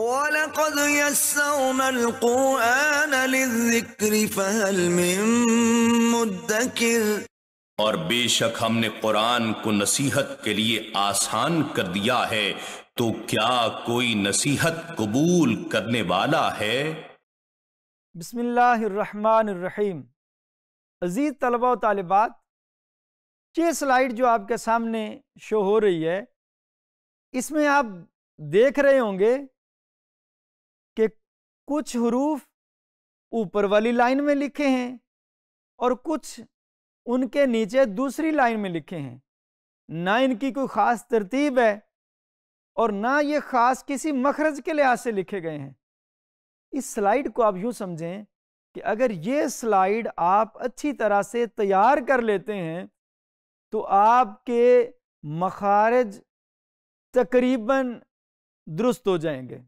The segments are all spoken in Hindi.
ولقد يسرنا القرآن للذكر فهل من مدكر और बेशक हमने कुरान को नसीहत के लिए आसान कर दिया है तो क्या कोई नसीहत कबूल करने वाला है बिस्मिल्लाहिर्रहमानिर्रहीम अजीज़ तलबा तलबात ये स्लाइड जो आपके सामने शो हो रही है इसमें आप देख रहे होंगे कुछ हरूफ ऊपर वाली लाइन में लिखे हैं और कुछ उनके नीचे दूसरी लाइन में लिखे हैं ना इनकी कोई ख़ास तरतीब है और ना ये ख़ास किसी मखरज के लिहाज से लिखे गए हैं इस स्लाइड को आप यूँ समझें कि अगर ये स्लाइड आप अच्छी तरह से तैयार कर लेते हैं तो आपके मखारज तकरीबन दुरुस्त हो जाएंगे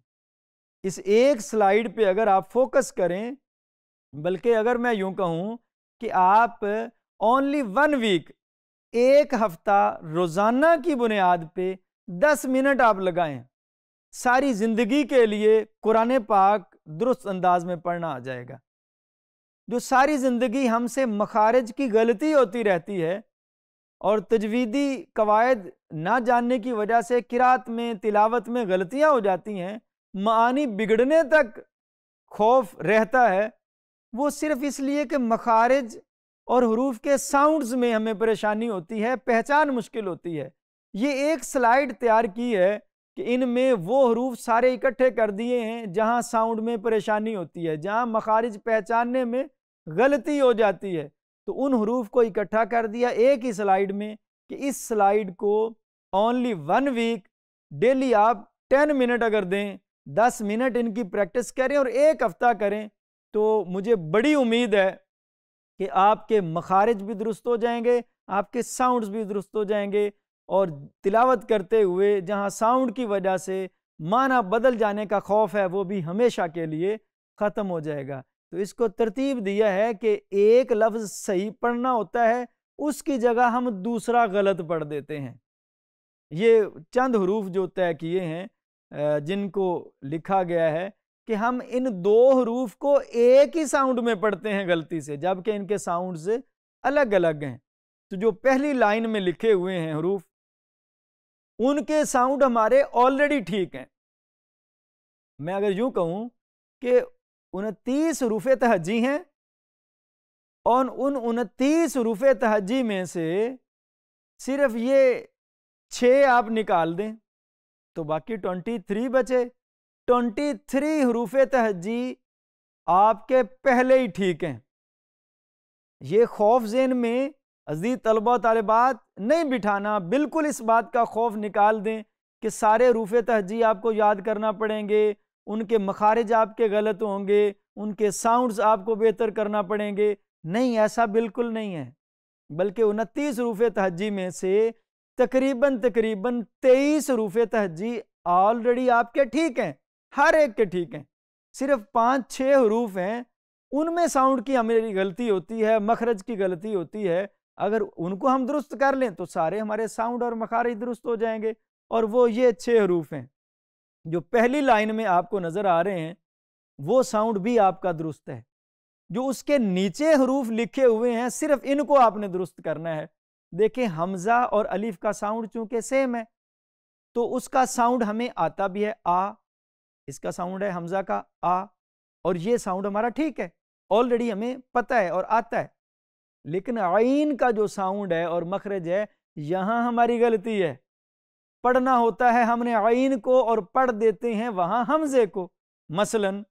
इस एक स्लाइड पे अगर आप फोकस करें बल्कि अगर मैं यूं कहूं कि आप ओनली वन वीक एक हफ्ता रोज़ाना की बुनियाद पे दस मिनट आप लगाएं सारी ज़िंदगी के लिए कुरान पाक दुरुस्त अंदाज में पढ़ना आ जाएगा जो सारी ज़िंदगी हमसे मखारज की गलती होती रहती है और तजवीदी कवायद ना जानने की वजह से किरात में तिलावत में गलतियाँ हो जाती हैं मानी बिगड़ने तक खौफ रहता है वो सिर्फ इसलिए कि मखारज और हरूफ के साउंड्स में हमें परेशानी होती है पहचान मुश्किल होती है ये एक स्लाइड तैयार की है कि इनमें वो हरूफ सारे इकट्ठे कर दिए हैं जहाँ साउंड में परेशानी होती है जहाँ मखारज पहचानने में गलती हो जाती है तो उन हरूफ को इकट्ठा कर दिया एक ही स्लाइड में कि इस स्लाइड को ओनली वन वीक डेली आप टेन मिनट अगर दें दस मिनट इनकी प्रैक्टिस करें और एक हफ़्ता करें तो मुझे बड़ी उम्मीद है कि आपके मखारज भी दुरुस्त हो जाएंगे आपके साउंड्स भी दुरुस्त हो जाएंगे और तिलावत करते हुए जहाँ साउंड की वजह से माना बदल जाने का खौफ है वो भी हमेशा के लिए ख़त्म हो जाएगा तो इसको तरतीब दिया है कि एक लफ्ज़ सही पढ़ना होता है उसकी जगह हम दूसरा गलत पढ़ देते हैं ये चंद हरूफ जो तय किए हैं जिनको लिखा गया है कि हम इन दो हरूफ को एक ही साउंड में पढ़ते हैं गलती से जबकि इनके साउंड से अलग अलग हैं तो जो पहली लाइन में लिखे हुए हैं हरूफ उनके साउंड हमारे ऑलरेडी ठीक हैं मैं अगर यूं कहूं कि उनतीस रूफे तहजी हैं और उन उनतीस रूफे तहजी में से सिर्फ ये छः आप निकाल दें तो बाकी ट्वेंटी थ्री बचे ट्वेंटी थ्री हरूफ तहजी आपके पहले ही ठीक हैं ये खौफ जेन में अजीज तलबा तलबात नहीं बिठाना बिल्कुल इस बात का खौफ निकाल दें कि सारे रूफ़ तहजी आपको याद करना पड़ेंगे उनके मखारज आपके गलत होंगे उनके साउंड्स आपको बेहतर करना पड़ेंगे नहीं ऐसा बिल्कुल नहीं है बल्कि उनतीस रूफ़ तहजी में से तकरीबन तकरीबन तेईस रूफे तहजी ऑलरेडी आपके ठीक हैं हर एक के ठीक हैं सिर्फ पाँच छः हरूफ हैं उनमें साउंड की हमारी गलती होती है मखरज की गलती होती है अगर उनको हम दुरुस्त कर लें तो सारे हमारे साउंड और मखारज दुरुस्त हो जाएंगे और वो ये छः हरूफ हैं जो पहली लाइन में आपको नज़र आ रहे हैं वो साउंड भी आपका दुरुस्त है जो उसके नीचे हरूफ लिखे हुए हैं सिर्फ इनको आपने दुरुस्त करना है देखें हमजा और अलीफ का साउंड चूंकि सेम है तो उसका साउंड हमें आता भी है आ इसका साउंड है हमजा का आ और ये साउंड हमारा ठीक है ऑलरेडी हमें पता है और आता है लेकिन आइन का जो साउंड है और मखरज है यहां हमारी गलती है पढ़ना होता है हमने आइन को और पढ़ देते हैं वहां हमजे को मसलन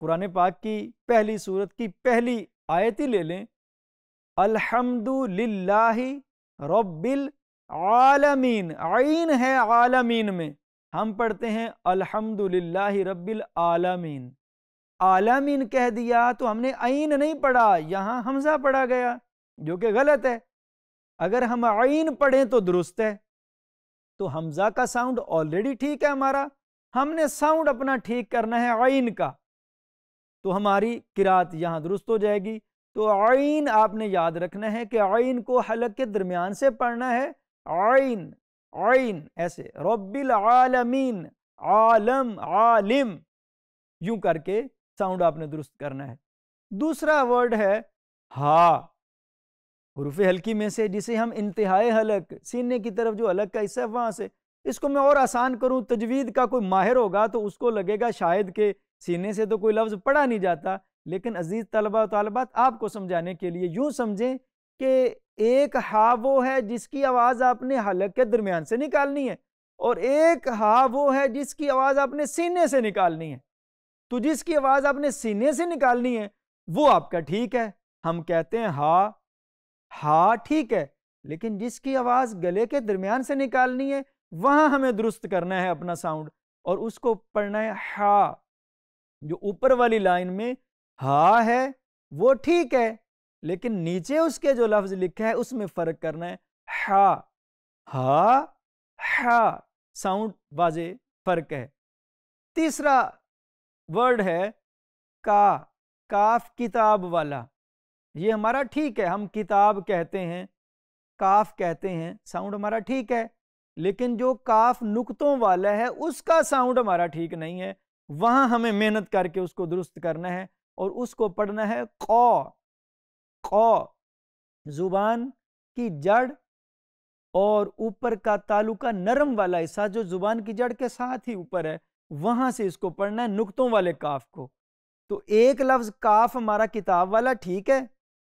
कुरान पाक की पहली सूरत की पहली आयती ले लें अलहमदुल्ला रबिल आलमीन आइन है आलमीन में हम पढ़ते हैं अल्हम्दुलिल्लाह रब्बिल आलमीन आलमीन कह दिया तो हमने आइन नहीं पढ़ा यहाँ हमजा पढ़ा गया जो कि गलत है अगर हम आइन पढ़ें तो दुरुस्त है तो हमजा का साउंड ऑलरेडी ठीक है हमारा हमने साउंड अपना ठीक करना है आइन का तो हमारी किरात यहाँ दुरुस्त हो जाएगी तो आइन आपने याद रखना है कि आइन को हलक के दरमियान से पढ़ना है आइन आइन ऐसे रबिल आलमीन आलम आलिम यूं करके साउंड आपने दुरुस्त करना है दूसरा वर्ड है हा हरूफ हल्की में से जिसे हम इंतहाई हलक सीने की तरफ जो हलक का हिस्सा है वहां से इसको मैं और आसान करूं तजवीद का कोई माहिर होगा तो उसको लगेगा शायद के सीने से तो कोई लफ्ज़ पढ़ा नहीं जाता लेकिन अजीज़ तलबा तलबात आपको समझाने के लिए यूँ समझें कि एक हा वो है जिसकी आवाज़ आपने हलक के दरमियान से निकालनी है और एक हा वो है जिसकी आवाज़ आपने सीने से निकालनी है तो जिसकी आवाज़ आपने सीने से निकालनी है वो आपका ठीक है हम कहते हैं हा हा ठीक है लेकिन जिसकी आवाज़ गले के दरमियान से निकालनी है वहाँ हमें दुरुस्त करना है अपना साउंड और उसको पढ़ना है हा जो ऊपर वाली लाइन में हा है वो ठीक है लेकिन नीचे उसके जो लफ्ज लिखा है उसमें फर्क करना है हा हा हा साउंड वाजे फर्क है तीसरा वर्ड है का काफ किताब वाला ये हमारा ठीक है हम किताब कहते हैं काफ कहते हैं साउंड हमारा ठीक है लेकिन जो काफ नुकतों वाला है उसका साउंड हमारा ठीक नहीं है वहां हमें मेहनत करके उसको दुरुस्त करना है और उसको पढ़ना है कौ कौ जुबान की जड़ और ऊपर का तालुका नरम वाला हिस्सा जो जुबान की जड़ के साथ ही ऊपर है वहां से इसको पढ़ना है नुकतों वाले काफ को तो एक लफ्ज काफ हमारा किताब वाला ठीक है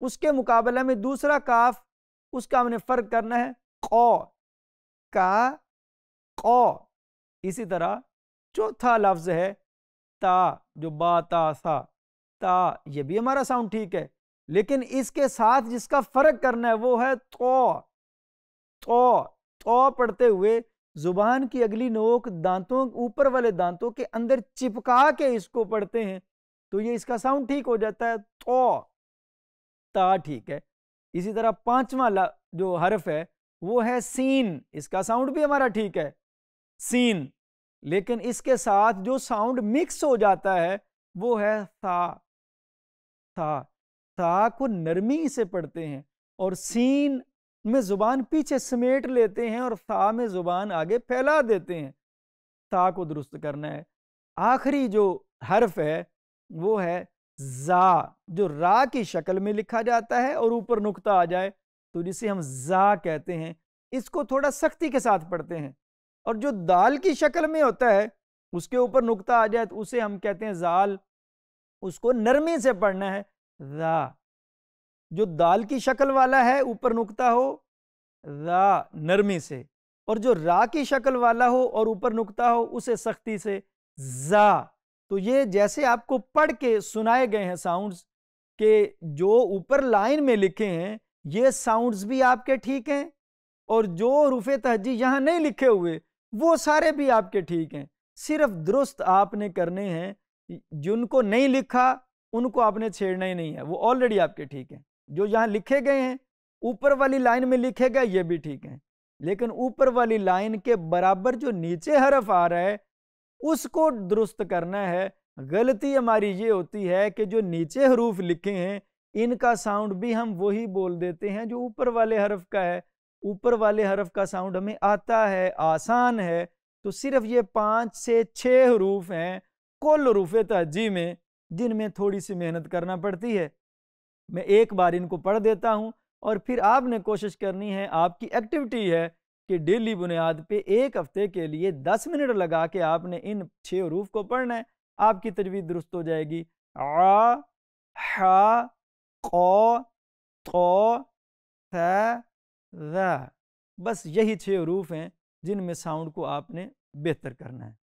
उसके मुकाबले में दूसरा काफ उसका हमने फर्क करना है कौ का कौ इसी तरह चौथा लफ्ज है ता जो बाता सा ता ये भी हमारा साउंड ठीक है लेकिन इसके साथ जिसका फर्क करना है वो है तो तो तो पढ़ते हुए जुबान की अगली नोक दांतों ऊपर वाले दांतों के अंदर चिपका के इसको पढ़ते हैं तो ये इसका साउंड ठीक हो जाता है तो ता ठीक है इसी तरह पांचवा जो हर्फ है वो है सीन इसका साउंड भी हमारा ठीक है सीन लेकिन इसके साथ जो साउंड मिक्स हो जाता है वो है सा था था को नरमी से पढ़ते हैं और सीन में ज़ुबान पीछे समेट लेते हैं और था में ज़ुबान आगे फैला देते हैं था को दुरुस्त करना है आखिरी जो हर्फ है वो है जा जो रा की शक्ल में लिखा जाता है और ऊपर नुकता आ जाए तो जिसे हम जा कहते हैं इसको थोड़ा सख्ती के साथ पढ़ते हैं और जो दाल की शक्ल में होता है उसके ऊपर नुकता आ जाए तो उसे हम कहते हैं जाल उसको नरमी से पढ़ना है रा जो दाल की शक्ल वाला है ऊपर नुकता हो रा नरमी से और जो रा की शक्ल वाला हो और ऊपर नुकता हो उसे सख्ती से जा तो ये जैसे आपको पढ़ के सुनाए गए हैं साउंड्स के जो ऊपर लाइन में लिखे हैं ये साउंड्स भी आपके ठीक हैं और जो रुफ़ तहजी यहाँ नहीं लिखे हुए वो सारे भी आपके ठीक हैं सिर्फ दुरुस्त आपने करने हैं जिनको नहीं लिखा उनको आपने छेड़ना ही नहीं है वो ऑलरेडी आपके ठीक है जो यहाँ लिखे गए हैं ऊपर वाली लाइन में लिखे गए ये भी ठीक है लेकिन ऊपर वाली लाइन के बराबर जो नीचे हरफ आ रहा है उसको दुरुस्त करना है गलती हमारी ये होती है कि जो नीचे हरूफ लिखे हैं इनका साउंड भी हम वही बोल देते हैं जो ऊपर वाले हरफ का है ऊपर वाले हरफ का साउंड हमें आता है आसान है तो सिर्फ ये पाँच से छः हरूफ हैं कुल रूफ़ तहजी में जिनमें थोड़ी सी मेहनत करना पड़ती है मैं एक बार इनको पढ़ देता हूँ और फिर आपने कोशिश करनी है आपकी एक्टिविटी है कि डेली बुनियाद पे एक हफ्ते के लिए दस मिनट लगा के आपने इन छः रूफ को पढ़ना है आपकी तजवीज़ दुरुस्त हो जाएगी आ हा क़ो तो बस यही छः रूफ हैं जिनमें साउंड को आपने बेहतर करना है